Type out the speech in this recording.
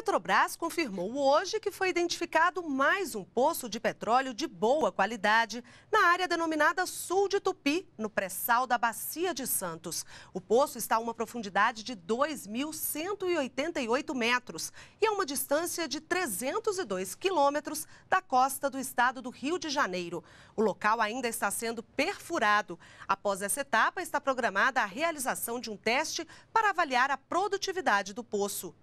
Petrobras confirmou hoje que foi identificado mais um poço de petróleo de boa qualidade na área denominada Sul de Tupi, no pré-sal da Bacia de Santos. O poço está a uma profundidade de 2.188 metros e a uma distância de 302 quilômetros da costa do estado do Rio de Janeiro. O local ainda está sendo perfurado. Após essa etapa, está programada a realização de um teste para avaliar a produtividade do poço.